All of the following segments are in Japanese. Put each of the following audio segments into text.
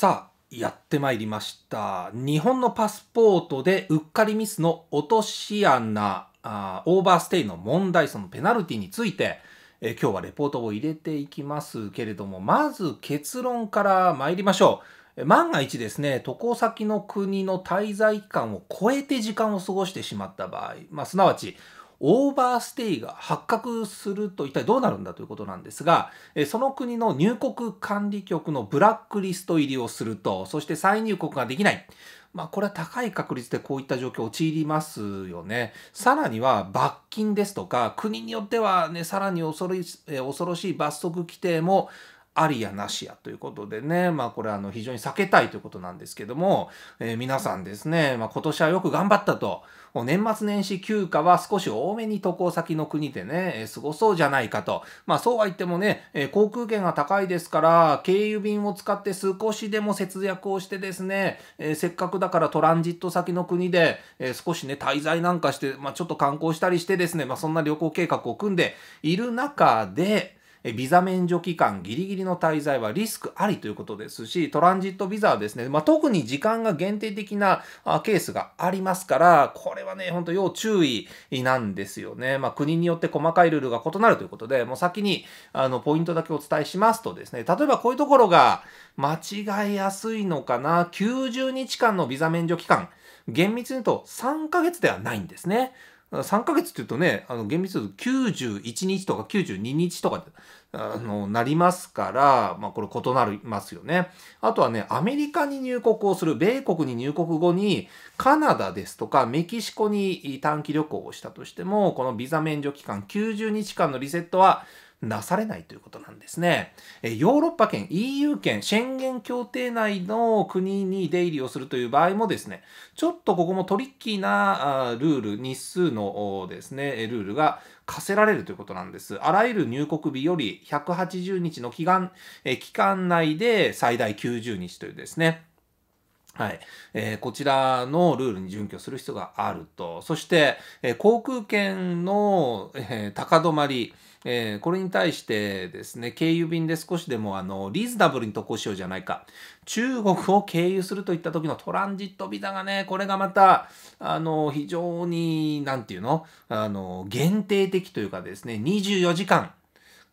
さあ、やってまいりました。日本のパスポートでうっかりミスの落とし穴、あーオーバーステイの問題、そのペナルティについて、え今日はレポートを入れていきますけれども、まず結論から参りましょう。万が一ですね、渡航先の国の滞在期間を超えて時間を過ごしてしまった場合、まあ、すなわちオーバーステイが発覚すると一体どうなるんだということなんですが、その国の入国管理局のブラックリスト入りをすると、そして再入国ができない。まあ、これは高い確率でこういった状況陥りますよね。さらには罰金ですとか、国によってはね、さらに恐ろしい罰則規定もありやなしやということでね、まあこれあの非常に避けたいということなんですけども、えー、皆さんですね、まあ、今年はよく頑張ったと、年末年始休暇は少し多めに渡航先の国でね、えー、過ごそうじゃないかと。まあそうは言ってもね、えー、航空券が高いですから、経由便を使って少しでも節約をしてですね、えー、せっかくだからトランジット先の国で、え少しね、滞在なんかして、まあちょっと観光したりしてですね、まあそんな旅行計画を組んでいる中で、ビザ免除期間ギリギリの滞在はリスクありということですし、トランジットビザはですね、まあ、特に時間が限定的なケースがありますから、これはね、ほんと要注意なんですよね。まあ、国によって細かいルールが異なるということで、もう先にあのポイントだけお伝えしますとですね、例えばこういうところが間違いやすいのかな、90日間のビザ免除期間、厳密に言うと3ヶ月ではないんですね。3ヶ月っていうとね、あの厳密に91日とか92日とかあのなりますから、まあこれ異なりますよね。あとはね、アメリカに入国をする、米国に入国後にカナダですとかメキシコに短期旅行をしたとしても、このビザ免除期間90日間のリセットは、なされないということなんですね。ヨーロッパ圏、EU 圏、宣言協定内の国に出入りをするという場合もですね、ちょっとここもトリッキーなルール、日数のですね、ルールが課せられるということなんです。あらゆる入国日より180日の期間、期間内で最大90日というですね、はいえー、こちらのルールに準拠する必要があると。そして、えー、航空券の、えー、高止まり、えー、これに対してですね、経由便で少しでもあのリーズナブルに渡航しようじゃないか。中国を経由するといった時のトランジットビザがね、これがまた、あの、非常に、なんていうのあの、限定的というかですね、24時間。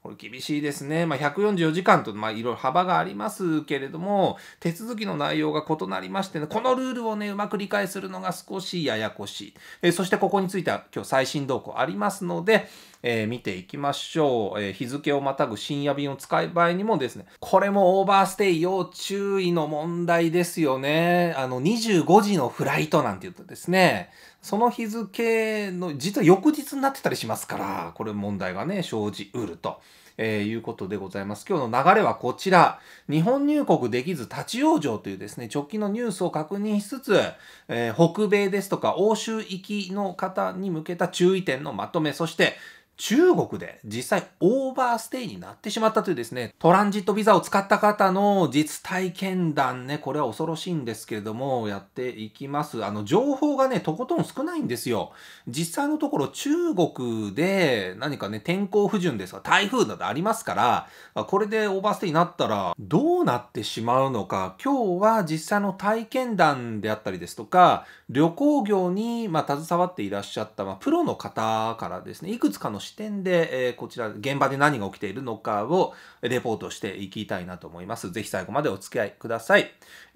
これ厳しいですね。まあ、144時間と、まあ、いろいろ幅がありますけれども、手続きの内容が異なりまして、ね、このルールをね、うまく理解するのが少しややこしい。えー、そしてここについては今日最新動向ありますので、えー、見ていきましょう、えー、日付をまたぐ深夜便を使う場合にもですね、これもオーバーステイ要注意の問題ですよね。あの、25時のフライトなんて言うとですね、その日付の、実は翌日になってたりしますから、これ問題がね、生じうると。えー、いうことでございます。今日の流れはこちら。日本入国できず立ち往生というですね、直近のニュースを確認しつつ、えー、北米ですとか欧州行きの方に向けた注意点のまとめ、そして、中国で実際オーバーステイになってしまったというですね、トランジットビザを使った方の実体験談ね、これは恐ろしいんですけれども、やっていきます。あの、情報がね、とことん少ないんですよ。実際のところ中国で何かね、天候不順ですが、台風などありますから、これでオーバーステイになったらどうなってしまうのか、今日は実際の体験談であったりですとか、旅行業に、ま携わっていらっしゃった、まプロの方からですね、いくつかの視点で、えこちら、現場で何が起きているのかをレポートしていきたいなと思います。ぜひ最後までお付き合いください。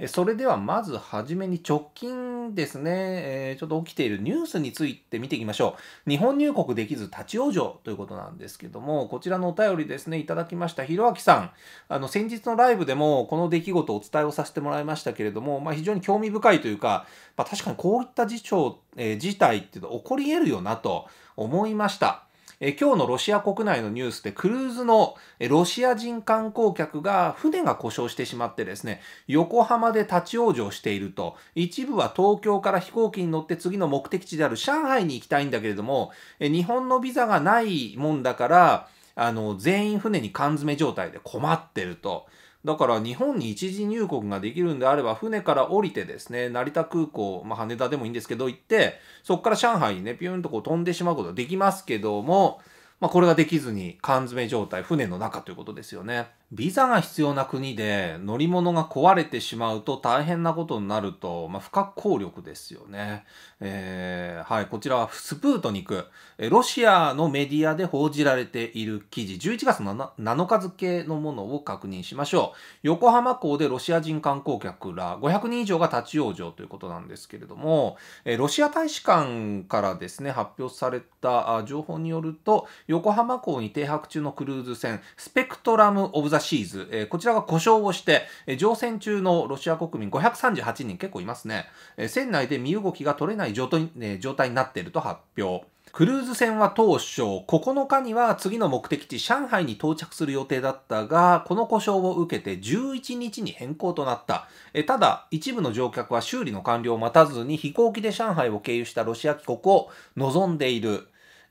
それではまずはじめに直近ですね、えー、ちょっと起きているニュースについて見ていきましょう。日本入国できず立ち往生ということなんですけども、こちらのお便りですね、いただきました、ひろあきさん。あの、先日のライブでもこの出来事をお伝えをさせてもらいましたけれども、まあ、非常に興味深いというか、まあ、確かにこういった事情、えー、事態っていうのは起こり得るよなと思いました。え今日のロシア国内のニュースでクルーズのロシア人観光客が船が故障してしまってですね、横浜で立ち往生していると、一部は東京から飛行機に乗って次の目的地である上海に行きたいんだけれども、え日本のビザがないもんだから、あの、全員船に缶詰状態で困ってると。だから日本に一時入国ができるんであれば、船から降りてですね、成田空港、まあ、羽田でもいいんですけど、行って、そこから上海にね、ピューンとこう飛んでしまうことができますけども、まあ、これができずに缶詰状態、船の中ということですよね。ビザが必要な国で乗り物が壊れてしまうと大変なことになると、まあ、不可抗力ですよね。えー、はい、こちらはスプートニク。ロシアのメディアで報じられている記事、11月 7, 7日付のものを確認しましょう。横浜港でロシア人観光客ら500人以上が立ち往生ということなんですけれども、えロシア大使館からですね、発表された情報によると、横浜港に停泊中のクルーズ船、スペクトラム・オブ・ザ・シーズ、えー、こちらが故障をして、えー、乗船中のロシア国民538人、結構いますね、えー、船内で身動きが取れない状態,、えー、状態になっていると発表。クルーズ船は当初9日には次の目的地上海に到着する予定だったがこの故障を受けて11日に変更となったえただ一部の乗客は修理の完了を待たずに飛行機で上海を経由したロシア帰国を望んでいる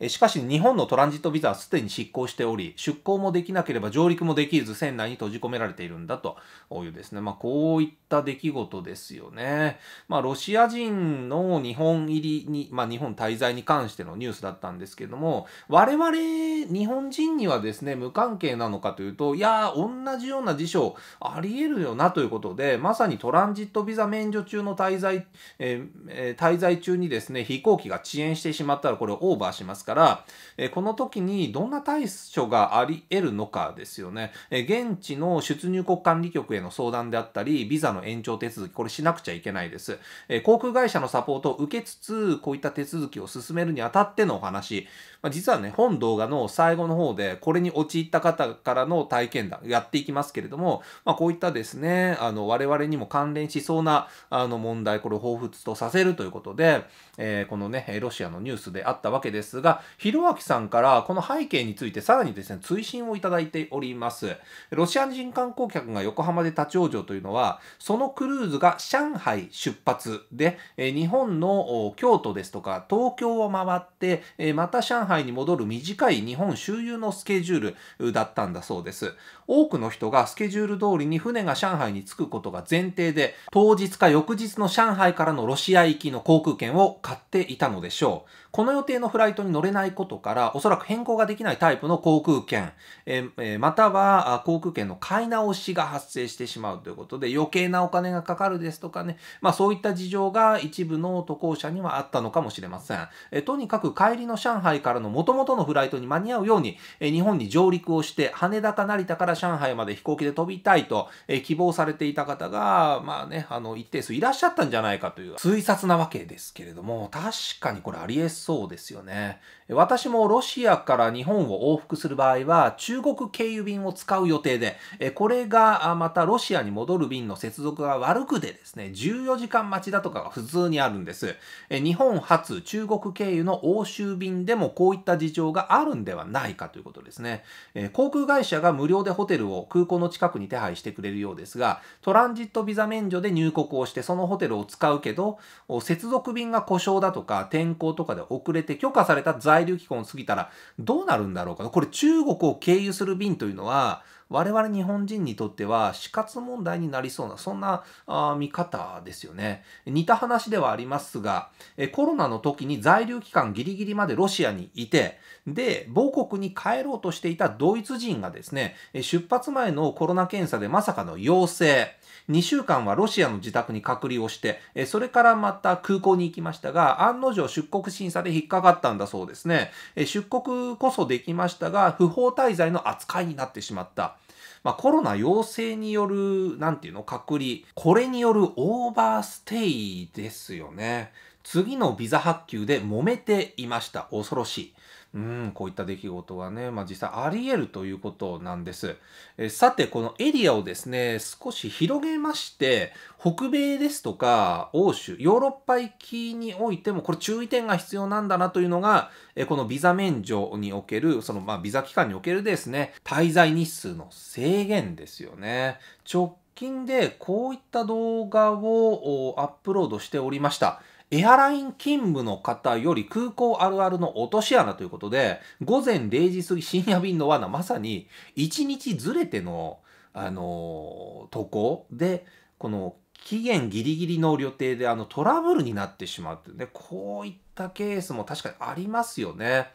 しかし日本のトランジットビザはすでに失効しており、出港もできなければ上陸もできず船内に閉じ込められているんだというですね、まあ、こういった出来事ですよね。まあ、ロシア人の日本入りに、まあ、日本滞在に関してのニュースだったんですけども、我々日本人にはですね、無関係なのかというと、いやー、同じような事象あり得るよなということで、まさにトランジットビザ免除中の滞在、えー、滞在中にですね、飛行機が遅延してしまったらこれオーバーしますから、たら、えこの時にどんな対処があり得るのかですよね、え現地の出入国管理局への相談であったり、ビザの延長手続き、これしなくちゃいけないです。え航空会社のサポートを受けつつ、こういった手続きを進めるにあたってのお話、まあ、実はね、本動画の最後の方で、これに陥った方からの体験談、やっていきますけれども、まあ、こういったですね、あの、我々にも関連しそうな、あの、問題、これを彷彿とさせるということで、えー、このね、ロシアのニュースであったわけですが、ひろあきさんからこの背景についてさらにですね、追伸をいただいております。ロシア人観光客が横浜で立ち往生というのは、そのクルーズが上海出発で、え日本の京都ですとか東京を回って、えまた上海海に戻る短い日本周遊のスケジュールだったんだそうです。多くの人がスケジュール通りに船が上海に着くことが前提で、当日か翌日の上海からのロシア行きの航空券を買っていたのでしょう。この予定のフライトに乗れないことから、おそらく変更ができないタイプの航空券、えまたは航空券の買い直しが発生してしまうということで、余計なお金がかかるですとかね、まあそういった事情が一部の渡航者にはあったのかもしれません。えとにかく帰りの上海からかの元々のフライトに間に合うように、え日本に上陸をして、羽田か成田から上海まで飛行機で飛びたいと、え希望されていた方が、まあね、あの、一定数いらっしゃったんじゃないかという推察なわけですけれども、確かにこれありえそうですよね。私もロシアから日本を往復する場合は中国経由便を使う予定で、これがまたロシアに戻る便の接続が悪くてですね、14時間待ちだとかが普通にあるんです。日本発中国経由の欧州便でもこういった事情があるんではないかということですね。航空会社が無料でホテルを空港の近くに手配してくれるようですが、トランジットビザ免除で入国をしてそのホテルを使うけど、接続便が故障だとか天候とかで遅れて許可された在在留期間を過ぎたらどうなるんだろうかと。これ中国を経由する便というのは、我々日本人にとっては死活問題になりそうな、そんなあ見方ですよね。似た話ではありますが、えコロナの時に在留期間ギリギリまでロシアにいて、で、母国に帰ろうとしていたドイツ人がですね、出発前のコロナ検査でまさかの陽性。2週間はロシアの自宅に隔離をして、えそれからまた空港に行きましたが、案の定出国審査で引っかかったんだそうですね。え出国こそできましたが、不法滞在の扱いになってしまった。まあ、コロナ陽性による、なんていうの、隔離。これによるオーバーステイですよね。次のビザ発給で揉めていました。恐ろしい。うんこういった出来事がね、まあ、実際あり得るということなんです。えさてこのエリアをですね少し広げまして北米ですとか欧州ヨーロッパ行きにおいてもこれ注意点が必要なんだなというのがえこのビザ免除におけるそのまあビザ期間におけるですね滞在日数の制限ですよね。直近でこういった動画をアップロードしておりました。エアライン勤務の方より空港あるあるの落とし穴ということで、午前0時過ぎ深夜便の罠、まさに1日ずれての、あのー、渡航で、この期限ギリギリの旅程であのトラブルになってしまってね、こういったケースも確かにありますよね。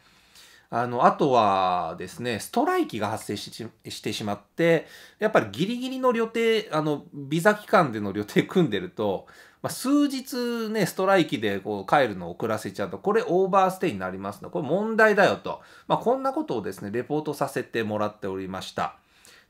あの、あとはですね、ストライキが発生してしまって、やっぱりギリギリの旅程、あの、ビザ期間での旅程組んでると、まあ、数日ね、ストライキでこう帰るのを遅らせちゃうと、これオーバーステイになりますので、これ問題だよと。まあ、こんなことをですね、レポートさせてもらっておりました。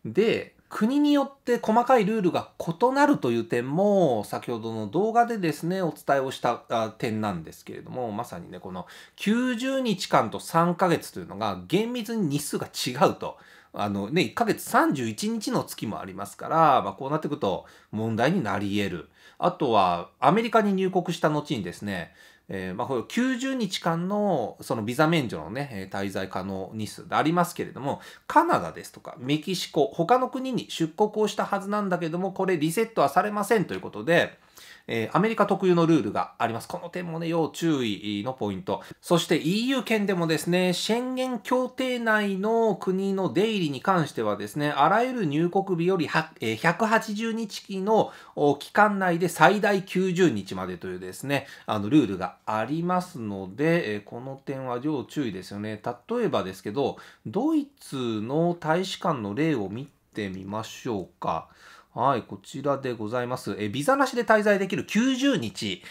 で、国によって細かいルールが異なるという点も、先ほどの動画でですね、お伝えをした点なんですけれども、まさにね、この90日間と3ヶ月というのが厳密に日数が違うと。あのね、1ヶ月31日の月もありますから、まあ、こうなってくると問題になり得る。あとは、アメリカに入国した後にですね、えー、まあ、90日間のそのビザ免除のね、滞在可能日数でありますけれども、カナダですとかメキシコ、他の国に出国をしたはずなんだけども、これリセットはされませんということで、えー、アメリカ特有のルールがあります。この点もね、要注意のポイント。そして EU 圏でもですね、宣言協定内の国の出入りに関してはですね、あらゆる入国日より180日期の期間内で最大90日までというですね、あのルールがありますので、この点は要注意ですよね。例えばですけど、ドイツの大使館の例を見てみましょうか。はい、こちらでございます。えビザなしで滞在できる90日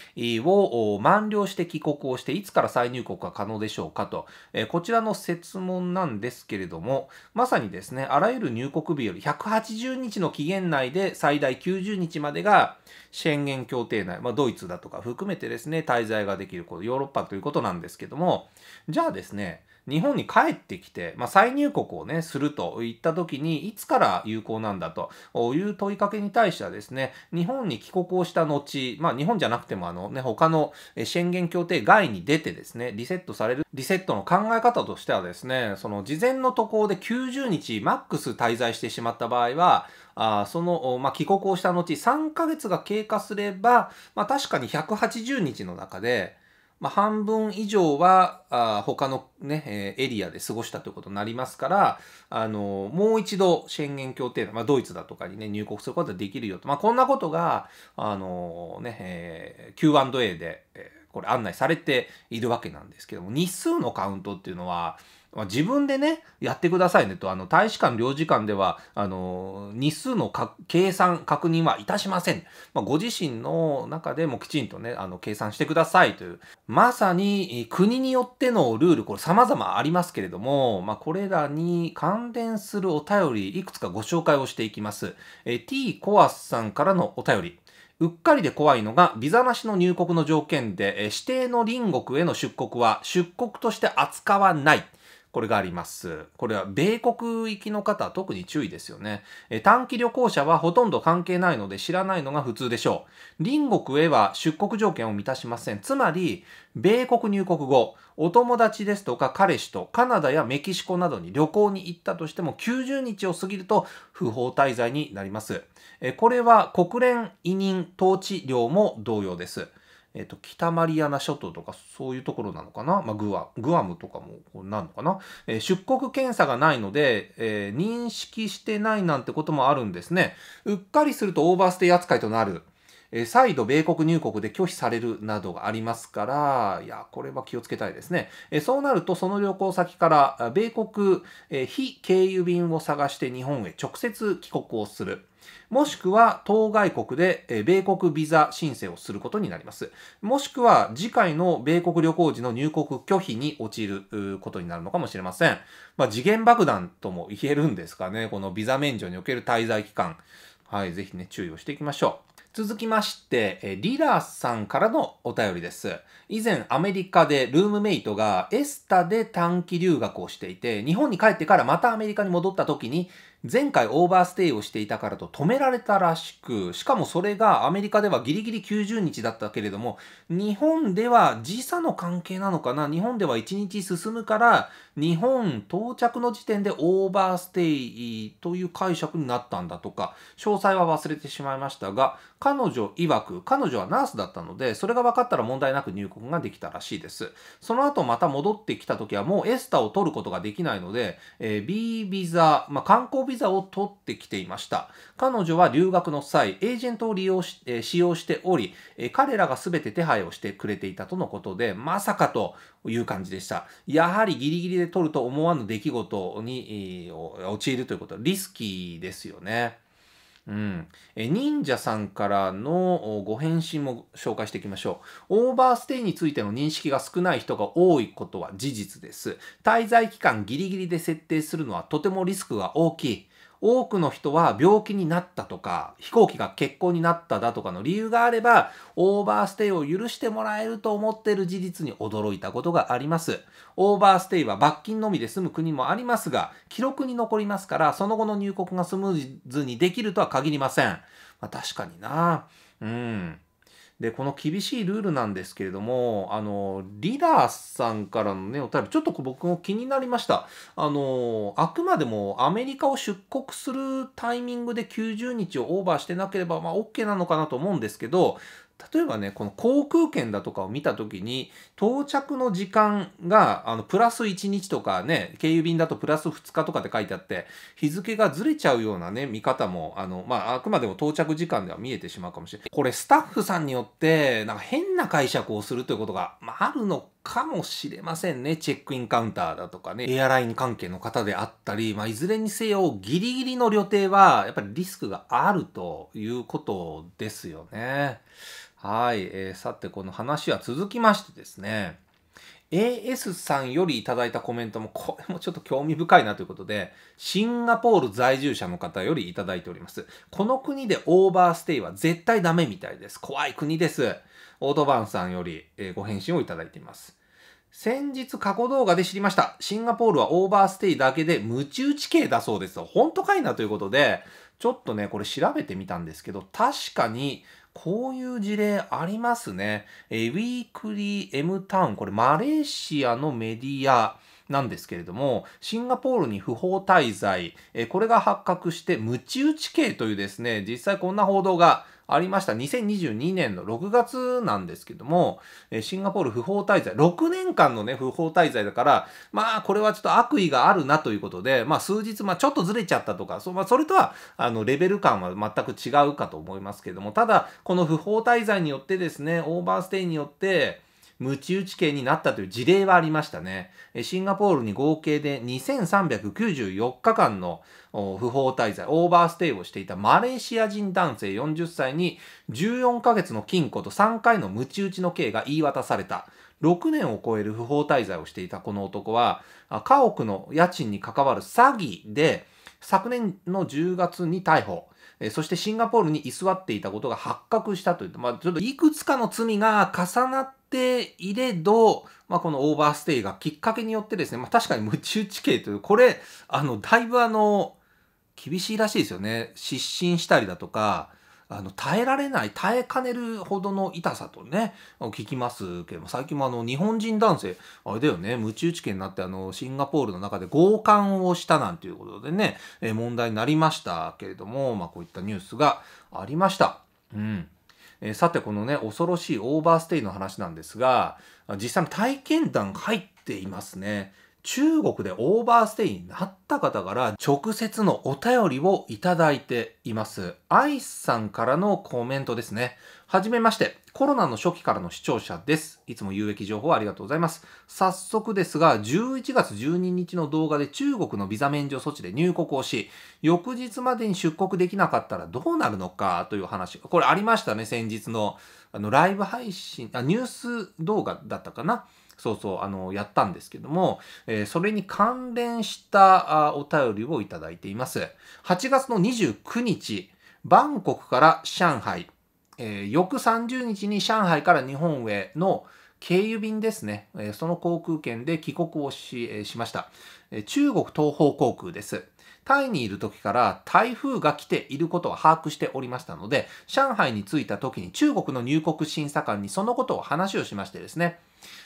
を満了して帰国をして、いつから再入国が可能でしょうかと、えこちらの設問なんですけれども、まさにですね、あらゆる入国日より180日の期限内で最大90日までが宣言協定内、まあ、ドイツだとか含めてですね、滞在ができる、こヨーロッパということなんですけども、じゃあですね、日本に帰ってきて、まあ、再入国をね、するといった時に、いつから有効なんだという問いかけに対してはですね、日本に帰国をした後、まあ、日本じゃなくても、あのね、他の宣言協定外に出てですね、リセットされる、リセットの考え方としてはですね、その事前の渡航で90日マックス滞在してしまった場合は、あその、まあ、帰国をした後3ヶ月が経過すれば、まあ、確かに180日の中で、まあ、半分以上はあ他のね、えー、エリアで過ごしたということになりますから、あのー、もう一度宣言協定、まあ、ドイツだとかにね、入国することができるよと。まあ、こんなことが、あのー、ね、え Q&A で、えこれ案内されているわけなんですけども、日数のカウントっていうのは、自分でね、やってくださいねと、あの、大使館、領事館では、あの、日数の計算、確認はいたしません。まあ、ご自身の中でもきちんとね、あの、計算してくださいという、まさに国によってのルール、これ様々ありますけれども、まあ、これらに関連するお便り、いくつかご紹介をしていきます。え t コアスさんからのお便り。うっかりで怖いのが、ビザなしの入国の条件で、指定の隣国への出国は出国として扱わない。これがあります。これは米国行きの方は特に注意ですよね。え短期旅行者はほとんど関係ないので知らないのが普通でしょう。隣国へは出国条件を満たしません。つまり、米国入国後、お友達ですとか彼氏とカナダやメキシコなどに旅行に行ったとしても90日を過ぎると不法滞在になります。えこれは国連委任統治領も同様です。えっと、北マリアナ諸島とかそういうところなのかな、まあ、グアグアムとかもこなのかな、えー、出国検査がないので、えー、認識してないなんてこともあるんですねうっかりするとオーバーステイ扱いとなるえ再度米国入国で拒否されるなどがありますから、いや、これは気をつけたいですね。えそうなると、その旅行先から米国、え非経由便を探して日本へ直接帰国をする。もしくは当該国で米国ビザ申請をすることになります。もしくは次回の米国旅行時の入国拒否に陥ることになるのかもしれません。まあ、次元爆弾とも言えるんですかね。このビザ免除における滞在期間。はい、ぜひね、注意をしていきましょう。続きまして、リラさんからのお便りです。以前アメリカでルームメイトがエスタで短期留学をしていて、日本に帰ってからまたアメリカに戻った時に、前回オーバーステイをしていたからと止められたらしく、しかもそれがアメリカではギリギリ90日だったけれども、日本では時差の関係なのかな日本では1日進むから、日本到着の時点でオーバーステイという解釈になったんだとか、詳細は忘れてしまいましたが、彼女曰く、彼女はナースだったので、それが分かったら問題なく入国ができたらしいです。その後また戻ってきた時はもうエスタを取ることができないので、えー、B ビザ、まあ、観光ビザビザを取ってきていました。彼女は留学の際、エージェントを利用し、え使用しており、え彼らが全て手配をしてくれていたとのことで、まさかという感じでした。やはりギリギリで取ると思わぬ出来事に、陥るということはリスキーですよね。うん、え忍者さんからのご返信も紹介していきましょう。オーバーステイについての認識が少ない人が多いことは事実です。滞在期間ギリギリで設定するのはとてもリスクが大きい。多くの人は病気になったとか、飛行機が欠航になっただとかの理由があれば、オーバーステイを許してもらえると思っている事実に驚いたことがあります。オーバーステイは罰金のみで済む国もありますが、記録に残りますから、その後の入国がスムーズにできるとは限りません。まあ確かになうん。で、この厳しいルールなんですけれども、あの、リダーさんからのね、お便り、ちょっと僕も気になりました。あの、あくまでもアメリカを出国するタイミングで90日をオーバーしてなければ、まあ、OK なのかなと思うんですけど、例えばねこの航空券だとかを見た時に到着の時間があのプラス1日とかね経由便だとプラス2日とかって書いてあって日付がずれちゃうようなね見方もあの、まあ、あくまでも到着時間では見えてしまうかもしれないこれスタッフさんによってなんか変な解釈をするということが、まあ、あるのかもしれませんね。チェックインカウンターだとかね、エアライン関係の方であったり、まあ、いずれにせよ、ギリギリの旅程は、やっぱりリスクがあるということですよね。はい、えー、さてこの話は続きましてですね AS さんよりいただいたコメントもこれもちょっと興味深いなということでシンガポール在住者の方よりいただいておりますこの国でオーバーステイは絶対ダメみたいです怖い国ですオートバンさんより、えー、ご返信をいただいています先日過去動画で知りました。シンガポールはオーバーステイだけでムチ打ち系だそうです。本当かいなということで、ちょっとね、これ調べてみたんですけど、確かにこういう事例ありますね。えー、ウィークリー M タウン、これマレーシアのメディアなんですけれども、シンガポールに不法滞在、えー、これが発覚して、ムチ打ち刑というですね、実際こんな報道がありました2022年の6月なんですけども、えシンガポール不法滞在、6年間のね、不法滞在だから、まあ、これはちょっと悪意があるなということで、まあ、数日、まあ、ちょっとずれちゃったとか、そ,、まあ、それとは、あの、レベル感は全く違うかと思いますけども、ただ、この不法滞在によってですね、オーバーステイによって、無知打ち刑になったという事例はありましたね。シンガポールに合計で2394日間の不法滞在、オーバーステイをしていたマレーシア人男性40歳に14ヶ月の禁錮と3回の無知打ちの刑が言い渡された。6年を超える不法滞在をしていたこの男は、家屋の家賃に関わる詐欺で、昨年の10月に逮捕。えそしてシンガポールに居座っていたことが発覚したといった、まあ、ちょっといくつかの罪が重なっていれど、まあ、このオーバーステイがきっかけによってですね、まあ、確かに無中地形という、これ、あの、だいぶあの、厳しいらしいですよね。失神したりだとか、あの耐えられない耐えかねるほどの痛さとね聞きますけども最近もあの日本人男性あれだよねムチ打ちになってあのシンガポールの中で強姦をしたなんていうことでね、え問題になりましたけれども、まあ、こういったニュースがありました。うんえさてこのね恐ろしいオーバーステイの話なんですが実際の体験談入っていますね。中国でオーバーステイになった方から直接のお便りをいただいています。アイスさんからのコメントですね。はじめまして。コロナの初期からの視聴者です。いつも有益情報ありがとうございます。早速ですが、11月12日の動画で中国のビザ免除措置で入国をし、翌日までに出国できなかったらどうなるのかという話。これありましたね、先日のあのライブ配信あ、ニュース動画だったかな。そうそう、あの、やったんですけども、えー、それに関連したあお便りをいただいています。8月の29日、バンコクから上海、えー、翌30日に上海から日本への経由便ですね、えー、その航空券で帰国をし,、えー、しました、えー、中国東方航空です。タイにいる時から台風が来ていることは把握しておりましたので、上海に着いた時に中国の入国審査官にそのことを話をしましてですね、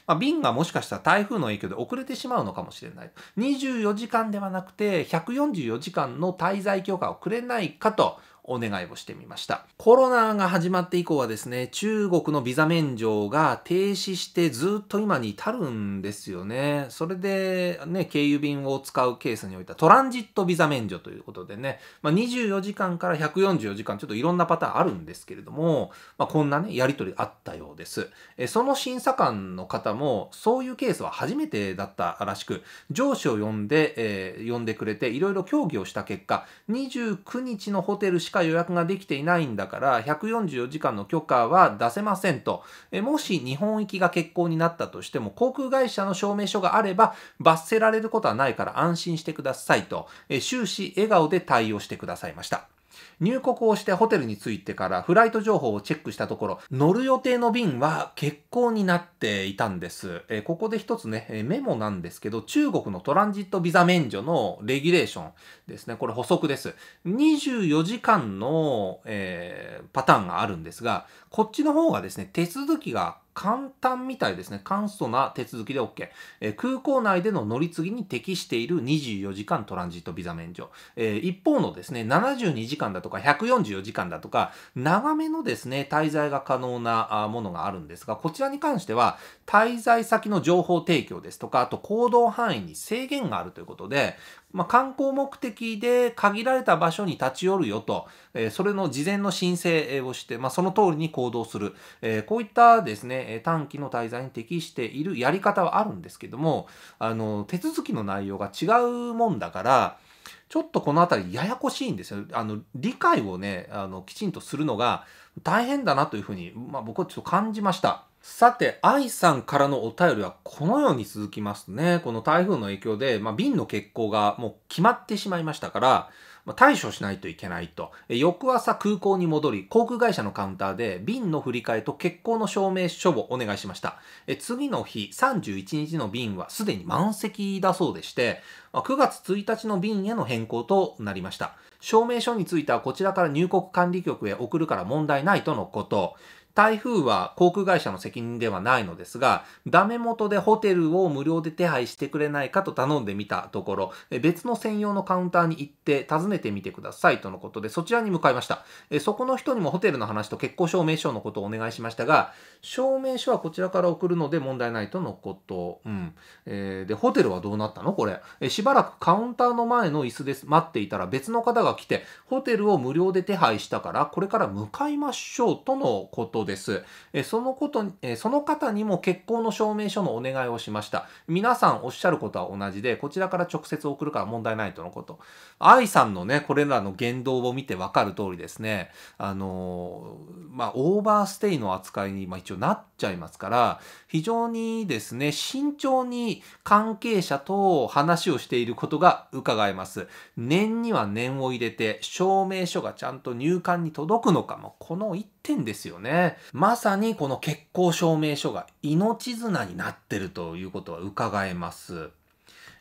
まあ、便がもしかしたら台風の影響で遅れてしまうのかもしれない。24時間ではなくて、144時間の滞在許可をくれないかとお願いをしてみました。コロナが始まって以降はですね、中国のビザ免除が停止してずっと今に至るんですよね。それでね、経由便を使うケースにおいてはトランジットビザ免除ということでね、まあ、24時間から144時間、ちょっといろんなパターンあるんですけれども、まあ、こんなね、やりとりあったようです。えその審査官の方も、そういうケースは初めてだったらしく、上司を呼んで、えー、呼んでくれて、いろいろ協議をした結果、29日のホテルしかか予約ができていないんだから144時間の許可は出せませんと、えもし日本行きが欠航になったとしても航空会社の証明書があれば罰せられることはないから安心してくださいと、え終始笑顔で対応してくださいました。入国をしてホテルに着いてからフライト情報をチェックしたところ、乗る予定の便は欠航になっていたんです。えここで一つね、メモなんですけど、中国のトランジットビザ免除のレギュレーションですね。これ補足です。24時間の、えー、パターンがあるんですが、こっちの方がですね、手続きが簡単みたいですね。簡素な手続きで OK。えー、空港内での乗り継ぎに適している24時間トランジットビザ免除。えー、一方のですね、72時間だとか144時間だとか、長めのですね、滞在が可能なものがあるんですが、こちらに関しては、滞在先の情報提供ですとか、あと行動範囲に制限があるということで、まあ、観光目的で限られた場所に立ち寄るよと、えー、それの事前の申請をして、まあ、その通りに行動する、えー、こういったですね、短期の滞在に適しているやり方はあるんですけども、あの、手続きの内容が違うもんだから、ちょっとこの辺りややこしいんですよ。あの、理解をね、あの、きちんとするのが大変だなというふうに、まあ、僕はちょっと感じました。さて、愛さんからのお便りはこのように続きますね。この台風の影響で、まあ、便の欠航がもう決まってしまいましたから、まあ、対処しないといけないと。翌朝空港に戻り、航空会社のカウンターで便の振り替えと欠航の証明書をお願いしました。え次の日、31日の便はすでに満席だそうでして、まあ、9月1日の便への変更となりました。証明書についてはこちらから入国管理局へ送るから問題ないとのこと。台風は航空会社の責任ではないのですが、ダメ元でホテルを無料で手配してくれないかと頼んでみたところ、別の専用のカウンターに行って訪ねてみてくださいとのことで、そちらに向かいました。そこの人にもホテルの話と結婚証明書のことをお願いしましたが、証明書はこちらから送るので問題ないとのこと。うん。えー、で、ホテルはどうなったのこれ。しばらくカウンターの前の椅子です。待っていたら別の方が来て、ホテルを無料で手配したから、これから向かいましょうとのこと。ことです。えそのこと、えその方にも結婚の証明書のお願いをしました。皆さんおっしゃることは同じで、こちらから直接送るから問題ないとのこと。愛さんのね、これらの言動を見てわかる通りですね、あのまあ、オーバーステイの扱いに、まあ、一応なっちゃいますから、非常にですね、慎重に関係者と話をしていることが伺えます。念には念を入れて、証明書がちゃんと入管に届くのかも、この一点ですよね。まさにこの結婚証明書が命綱になってるということは伺えます。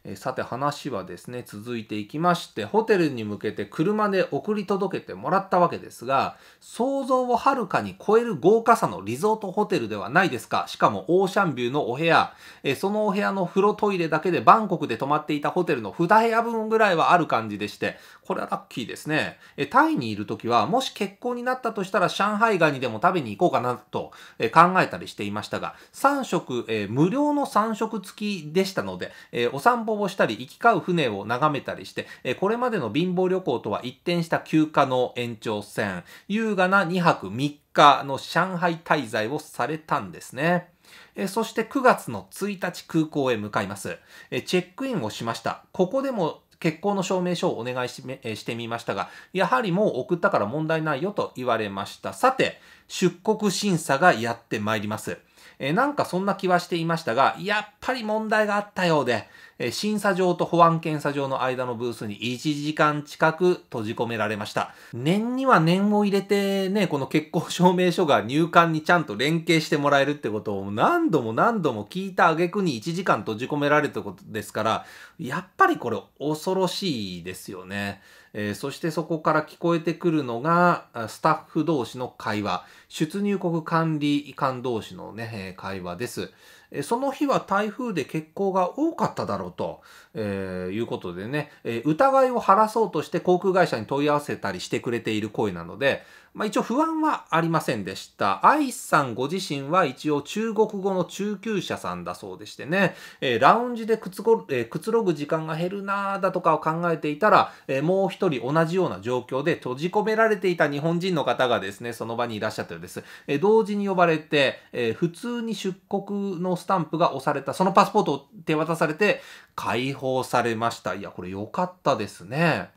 えさて話はですね続いていきましてホテルに向けて車で送り届けてもらったわけですが想像をはるかに超える豪華さのリゾートホテルではないですかしかもオーシャンビューのお部屋、えそのお部屋の風呂トイレだけでバンコクで泊まっていたホテルの2部屋分ぐらいはある感じでしてこれはラッキーですね。えタイにいる時は、もし結婚になったとしたら上海ガニでも食べに行こうかなと、え考えたりしていましたが、3食、え無料の3食付きでしたので、えお散歩をしたり、行き交う船を眺めたりして、えこれまでの貧乏旅行とは一転した休暇の延長戦、優雅な2泊3日の上海滞在をされたんですね。えそして9月の1日空港へ向かいますえ。チェックインをしました。ここでも結婚の証明書をお願いししてみましたが、やはりもう送ったから問題ないよと言われました。さて、出国審査がやってまいります。えなんかそんな気はしていましたが、やっぱり問題があったようで、え審査場と保安検査場の間のブースに1時間近く閉じ込められました。念には念を入れてね、この結婚証明書が入管にちゃんと連携してもらえるってことを何度も何度も聞いた挙句に1時間閉じ込められることですから、やっぱりこれ恐ろしいですよね。えー、そしてそこから聞こえてくるのが、スタッフ同士の会話、出入国管理官同士のね、会話です。その日は台風で欠航が多かっただろうと、えー、いうことでね、え疑いを晴らそうとして航空会社に問い合わせたりしてくれている行為なので、まあ、一応不安はありませんでした。アイスさんご自身は一応中国語の中級者さんだそうでしてね、えー、ラウンジでくつご、えー、くつろぐ時間が減るなーだとかを考えていたら、えー、もう一人同じような状況で閉じ込められていた日本人の方がですね、その場にいらっしゃったようです。え同時に呼ばれて、え普通に出国のスタンプが押された、そのパスポートを手渡されて解放されました。いや、これ良かったですね。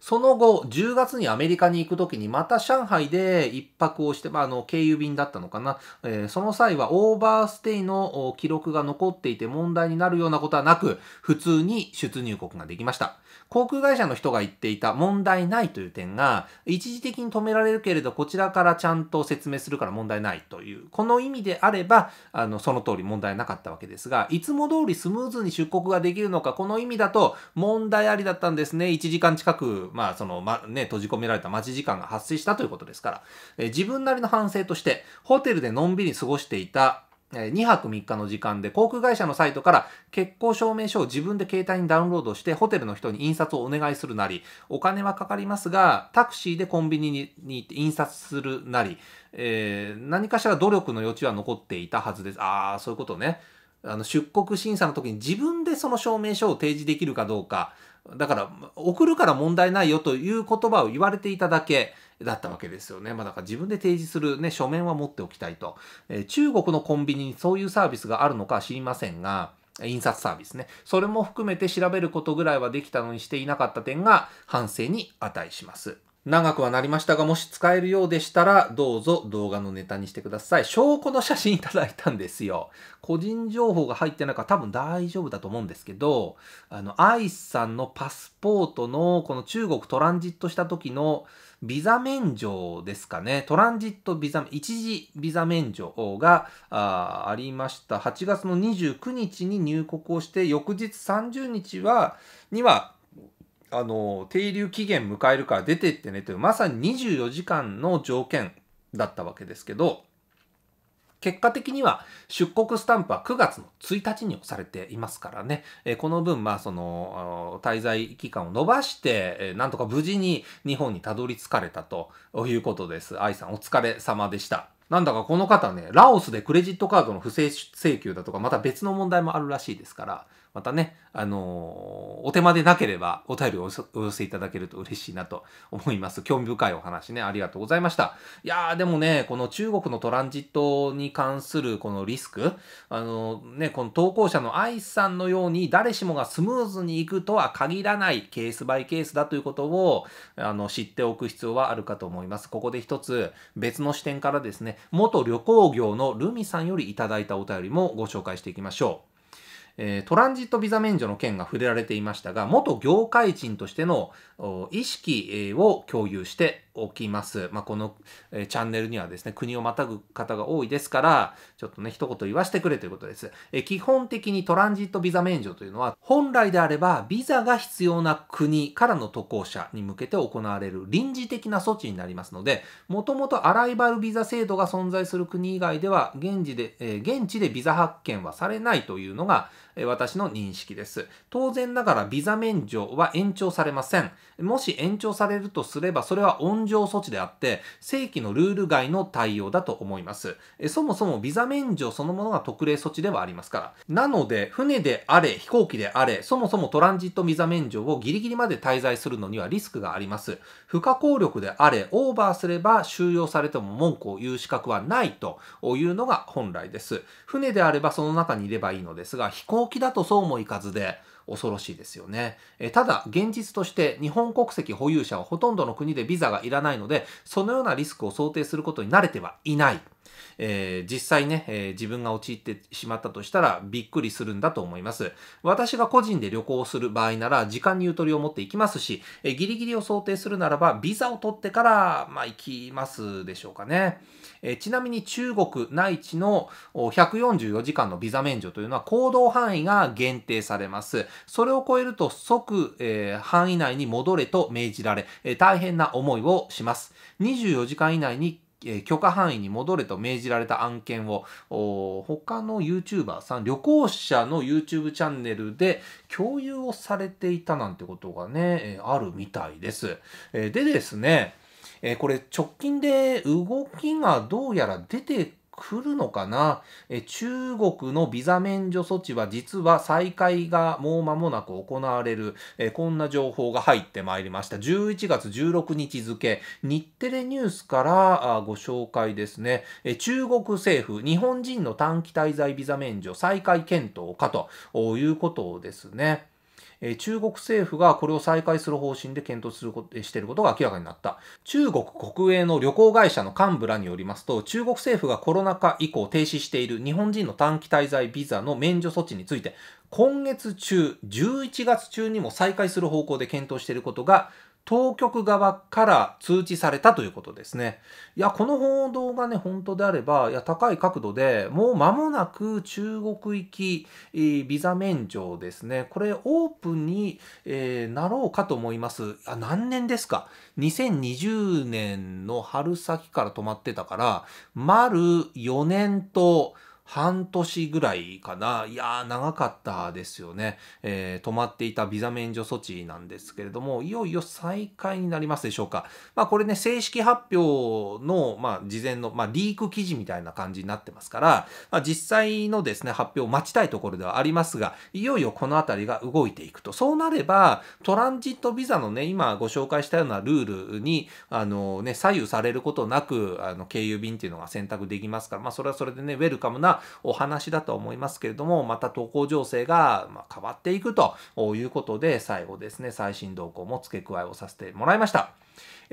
その後、10月にアメリカに行く時に、また上海で1泊をして、まあ、あの、経由便だったのかな。えー、その際は、オーバーステイの記録が残っていて問題になるようなことはなく、普通に出入国ができました。航空会社の人が言っていた問題ないという点が、一時的に止められるけれど、こちらからちゃんと説明するから問題ないという、この意味であれば、あの、その通り問題なかったわけですが、いつも通りスムーズに出国ができるのか、この意味だと問題ありだったんですね。1時間近く、まあ、その、ま、ね、閉じ込められた待ち時間が発生したということですから、え自分なりの反省として、ホテルでのんびり過ごしていた2泊3日の時間で航空会社のサイトから結婚証明書を自分で携帯にダウンロードしてホテルの人に印刷をお願いするなりお金はかかりますがタクシーでコンビニに行って印刷するなり、えー、何かしら努力の余地は残っていたはずですああそういうことねあの出国審査の時に自分でその証明書を提示できるかどうかだから送るから問題ないよという言葉を言われていただけだったわけですよね。まあ、だから自分で提示するね、書面は持っておきたいと。えー、中国のコンビニにそういうサービスがあるのかは知りませんが、印刷サービスね。それも含めて調べることぐらいはできたのにしていなかった点が反省に値します。長くはなりましたが、もし使えるようでしたら、どうぞ動画のネタにしてください。証拠の写真いただいたんですよ。個人情報が入ってないから多分大丈夫だと思うんですけど、あの、アイスさんのパスポートの、この中国トランジットした時の、ビザ免除ですかね、トランジットビザ、一時ビザ免除がありました。8月の29日に入国をして、翌日30日は、には、あの、停留期限迎えるから出てってねという、まさに24時間の条件だったわけですけど、結果的には出国スタンプは9月の1日に押されていますからね、えこの分、まあ、その、滞在期間を延ばして、えなんとか無事に日本にたどり着かれたということです。愛さん、お疲れ様でした。なんだかこの方ね、ラオスでクレジットカードの不正請求だとか、また別の問題もあるらしいですから、またね、あのー、お手間でなければお便りをお寄せいただけると嬉しいなと思います。興味深いお話ね、ありがとうございました。いやー、でもね、この中国のトランジットに関するこのリスク、あのー、ね、この投稿者のアイスさんのように誰しもがスムーズにいくとは限らないケースバイケースだということを、あの、知っておく必要はあるかと思います。ここで一つ別の視点からですね、元旅行業のルミさんよりいただいたお便りもご紹介していきましょう。えー、トランジットビザ免除の件が触れられていましたが、元業界人としての意識を共有しておきます。まあ、この、えー、チャンネルにはですね、国をまたぐ方が多いですから、ちょっとね、一言言わせてくれということです。えー、基本的にトランジットビザ免除というのは、本来であれば、ビザが必要な国からの渡航者に向けて行われる臨時的な措置になりますので、もともとアライバルビザ制度が存在する国以外では、現地で、えー、現地でビザ発見はされないというのが、私の認識です。当然ながらビザ免除は延長されません。もし延長されるとすれば、それは温情措置であって、正規のルール外の対応だと思います。そもそもビザ免除そのものが特例措置ではありますから。なので、船であれ、飛行機であれ、そもそもトランジットビザ免除をギリギリまで滞在するのにはリスクがあります。不可抗力であれ、オーバーすれば収容されても文句を言う資格はないというのが本来です。船であればその中にいればいいのですが、飛行機だとそうもいかずで、恐ろしいですよね。えただ、現実として日本国籍保有者はほとんどの国でビザがいらないので、そのようなリスクを想定することに慣れてはいない。えー、実際ね、えー、自分が陥ってしまったとしたらびっくりするんだと思います。私が個人で旅行する場合なら時間にゆとりを持っていきますし、えー、ギリギリを想定するならばビザを取ってから、まあ、行きますでしょうかね。えー、ちなみに中国内地の144時間のビザ免除というのは行動範囲が限定されます。それを超えると即、えー、範囲内に戻れと命じられ、えー、大変な思いをします。24時間以内に許可範囲に戻れと命じられた案件を他の YouTuber さん旅行者の YouTube チャンネルで共有をされていたなんてことがねあるみたいです。でですねこれ直近で動きがどうやら出て来るのかなえ中国のビザ免除措置は実は再開がもう間もなく行われるえこんな情報が入ってまいりました11月16日付日テレニュースからあご紹介ですねえ中国政府日本人の短期滞在ビザ免除再開検討かということですね。え中国政府がこれを再開する方針で検討することしていることが明らかになった。中国国営の旅行会社の幹部らによりますと、中国政府がコロナ禍以降停止している日本人の短期滞在ビザの免除措置について、今月中、11月中にも再開する方向で検討していることが当局側から通知されたということですね。いや、この報道がね、本当であれば、いや、高い角度でもう間もなく中国行きビザ免除ですね。これ、オープンに、えー、なろうかと思います。あ、何年ですか ?2020 年の春先から止まってたから、丸4年と、半年ぐらいかな。いやー、長かったですよね。えー、止まっていたビザ免除措置なんですけれども、いよいよ再開になりますでしょうか。まあ、これね、正式発表の、まあ、事前の、まあ、リーク記事みたいな感じになってますから、まあ、実際のですね、発表を待ちたいところではありますが、いよいよこのあたりが動いていくと。そうなれば、トランジットビザのね、今ご紹介したようなルールに、あのね、左右されることなく、あの、経由便っていうのが選択できますから、まあ、それはそれでね、ウェルカムなお話だと思いますけれども、また投稿情勢が変わっていくということで、最後ですね、最新動向も付け加えをさせてもらいました。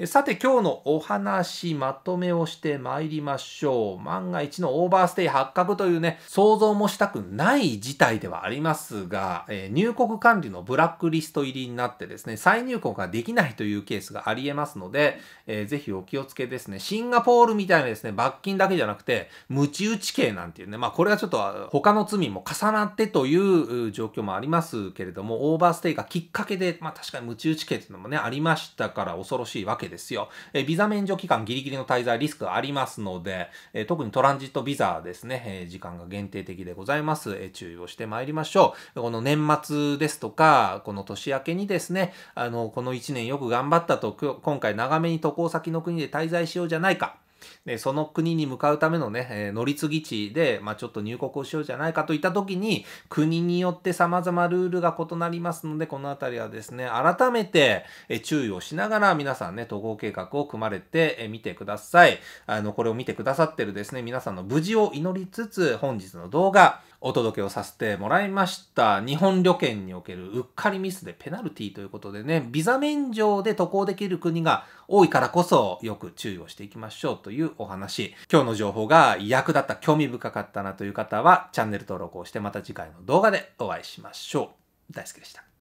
さて今日のお話まとめをしてまいりましょう。万が一のオーバーステイ発覚というね、想像もしたくない事態ではありますが、えー、入国管理のブラックリスト入りになってですね、再入国ができないというケースがありえますので、えー、ぜひお気をつけですね、シンガポールみたいなですね、罰金だけじゃなくて、無中打ち刑なんていうね、まあこれはちょっと他の罪も重なってという状況もありますけれども、オーバーステイがきっかけで、まあ確かに無中打ち刑っていうのもね、ありましたから恐ろしいわけけですよ。えビザ免除期間ギリギリの滞在リスクがありますので、え特にトランジットビザですね、え時間が限定的でございます、え注意をしてまいりましょう。この年末ですとか、この年明けにですね、あの、この1年よく頑張ったと、今回長めに渡航先の国で滞在しようじゃないか。で、その国に向かうためのね、えー、乗り継ぎ地で、まあ、ちょっと入国をしようじゃないかといった時に、国によって様々ルールが異なりますので、このあたりはですね、改めて、え注意をしながら皆さんね、統合計画を組まれてみてください。あの、これを見てくださってるですね、皆さんの無事を祈りつつ、本日の動画、お届けをさせてもらいました。日本旅券におけるうっかりミスでペナルティということでね、ビザ免除で渡航できる国が多いからこそよく注意をしていきましょうというお話。今日の情報が役立った、興味深かったなという方はチャンネル登録をしてまた次回の動画でお会いしましょう。大好きでした。